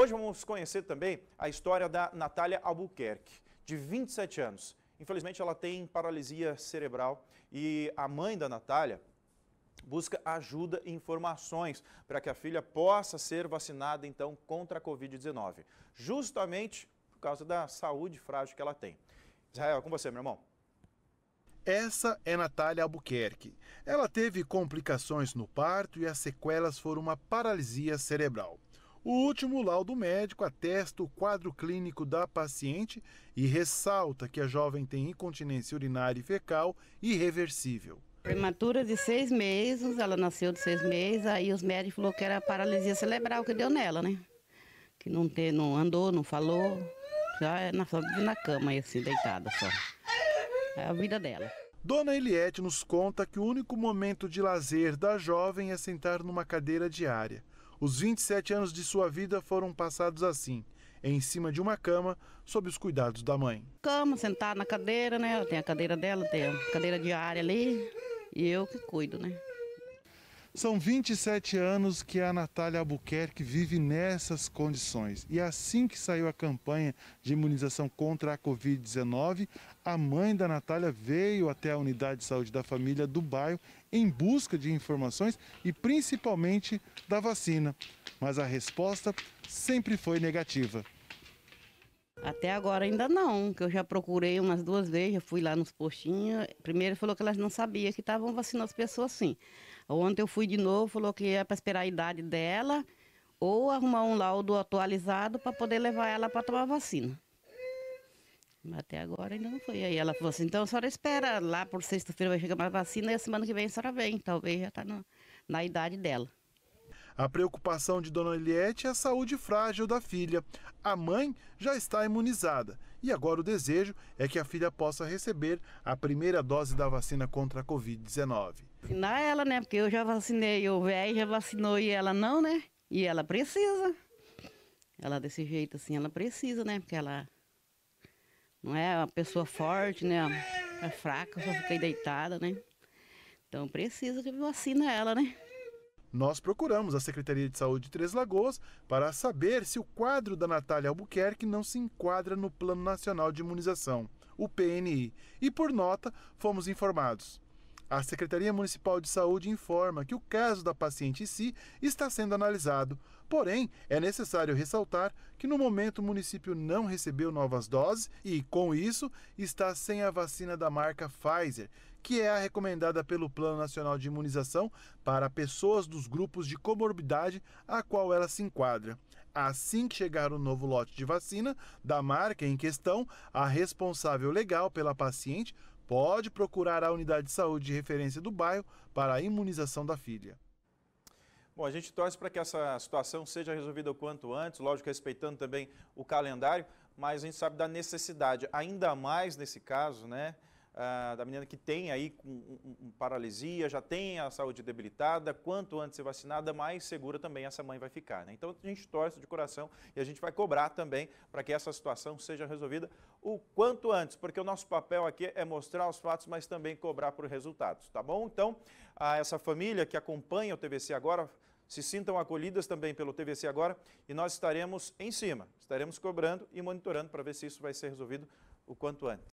Hoje vamos conhecer também a história da Natália Albuquerque, de 27 anos. Infelizmente, ela tem paralisia cerebral e a mãe da Natália busca ajuda e informações para que a filha possa ser vacinada, então, contra a Covid-19, justamente por causa da saúde frágil que ela tem. Israel, é com você, meu irmão. Essa é Natália Albuquerque. Ela teve complicações no parto e as sequelas foram uma paralisia cerebral. O último laudo médico atesta o quadro clínico da paciente e ressalta que a jovem tem incontinência urinária e fecal irreversível. Prematura de seis meses, ela nasceu de seis meses, aí os médicos falaram que era paralisia cerebral que deu nela, né? Que não, te, não andou, não falou, já é nasceu na cama, assim, deitada só. É a vida dela. Dona Eliette nos conta que o único momento de lazer da jovem é sentar numa cadeira diária. Os 27 anos de sua vida foram passados assim, em cima de uma cama, sob os cuidados da mãe. Cama, sentada na cadeira, né? Tem a cadeira dela, tem a cadeira diária ali, e eu que cuido, né? São 27 anos que a Natália Albuquerque vive nessas condições. E assim que saiu a campanha de imunização contra a Covid-19, a mãe da Natália veio até a unidade de saúde da família do bairro em busca de informações e principalmente da vacina. Mas a resposta sempre foi negativa. Até agora ainda não, que eu já procurei umas duas vezes, já fui lá nos postinhos. Primeiro falou que elas não sabiam que estavam vacinando as pessoas sim. Ontem eu fui de novo, falou que é para esperar a idade dela ou arrumar um laudo atualizado para poder levar ela para tomar vacina. Mas até agora ainda não foi. Aí ela falou assim, então a senhora espera, lá por sexta-feira vai chegar mais vacina e a semana que vem a senhora vem. Talvez já está na, na idade dela. A preocupação de Dona Eliette é a saúde frágil da filha. A mãe já está imunizada e agora o desejo é que a filha possa receber a primeira dose da vacina contra a Covid-19. Vacinar ela, né? Porque eu já vacinei, o velho já vacinou e ela não, né? E ela precisa. Ela desse jeito assim, ela precisa, né? Porque ela não é uma pessoa forte, né? É fraca, só fiquei deitada, né? Então precisa que vacina ela, né? Nós procuramos a Secretaria de Saúde de Três Lagoas para saber se o quadro da Natália Albuquerque não se enquadra no Plano Nacional de Imunização, o PNI, e por nota fomos informados. A Secretaria Municipal de Saúde informa que o caso da paciente em si está sendo analisado. Porém, é necessário ressaltar que no momento o município não recebeu novas doses e, com isso, está sem a vacina da marca Pfizer, que é a recomendada pelo Plano Nacional de Imunização para pessoas dos grupos de comorbidade a qual ela se enquadra. Assim que chegar o novo lote de vacina da marca em questão, a responsável legal pela paciente pode procurar a unidade de saúde de referência do bairro para a imunização da filha. Bom, a gente torce para que essa situação seja resolvida o quanto antes, lógico, respeitando também o calendário, mas a gente sabe da necessidade, ainda mais nesse caso, né? Ah, da menina que tem aí um, um, um paralisia, já tem a saúde debilitada, quanto antes ser vacinada, mais segura também essa mãe vai ficar. Né? Então a gente torce de coração e a gente vai cobrar também para que essa situação seja resolvida o quanto antes, porque o nosso papel aqui é mostrar os fatos, mas também cobrar por resultados, tá bom? Então, a essa família que acompanha o TVC agora, se sintam acolhidas também pelo TVC agora e nós estaremos em cima, estaremos cobrando e monitorando para ver se isso vai ser resolvido o quanto antes.